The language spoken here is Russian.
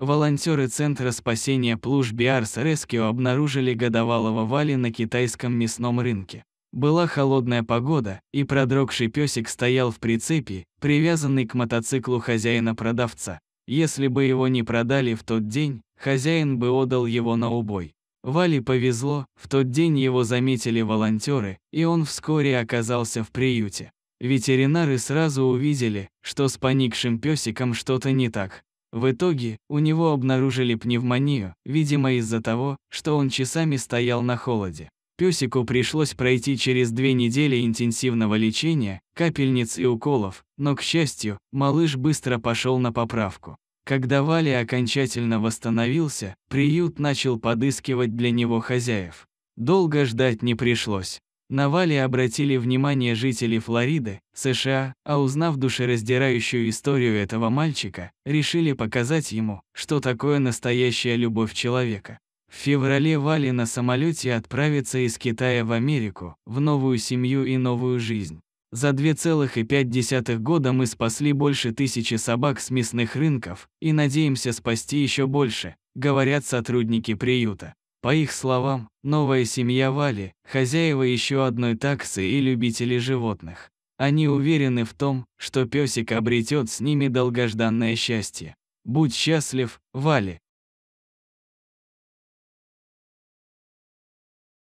Волонтеры Центра спасения Плуж Биарс Rescue обнаружили годовалого Вали на китайском мясном рынке. Была холодная погода, и продрогший песик стоял в прицепе, привязанный к мотоциклу хозяина-продавца. Если бы его не продали в тот день, хозяин бы отдал его на убой. Вали повезло, в тот день его заметили волонтеры, и он вскоре оказался в приюте. Ветеринары сразу увидели, что с поникшим песиком что-то не так. В итоге, у него обнаружили пневмонию, видимо из-за того, что он часами стоял на холоде. Пёсику пришлось пройти через две недели интенсивного лечения, капельниц и уколов, но, к счастью, малыш быстро пошел на поправку. Когда Валя окончательно восстановился, приют начал подыскивать для него хозяев. Долго ждать не пришлось. На Вали обратили внимание жители Флориды, США, а узнав душераздирающую историю этого мальчика, решили показать ему, что такое настоящая любовь человека. В феврале Вали на самолете отправится из Китая в Америку, в новую семью и новую жизнь. За 2,5 года мы спасли больше тысячи собак с мясных рынков и надеемся спасти еще больше, говорят сотрудники приюта. По их словам, новая семья Вали – хозяева еще одной таксы и любители животных. Они уверены в том, что песик обретет с ними долгожданное счастье. Будь счастлив, Вали.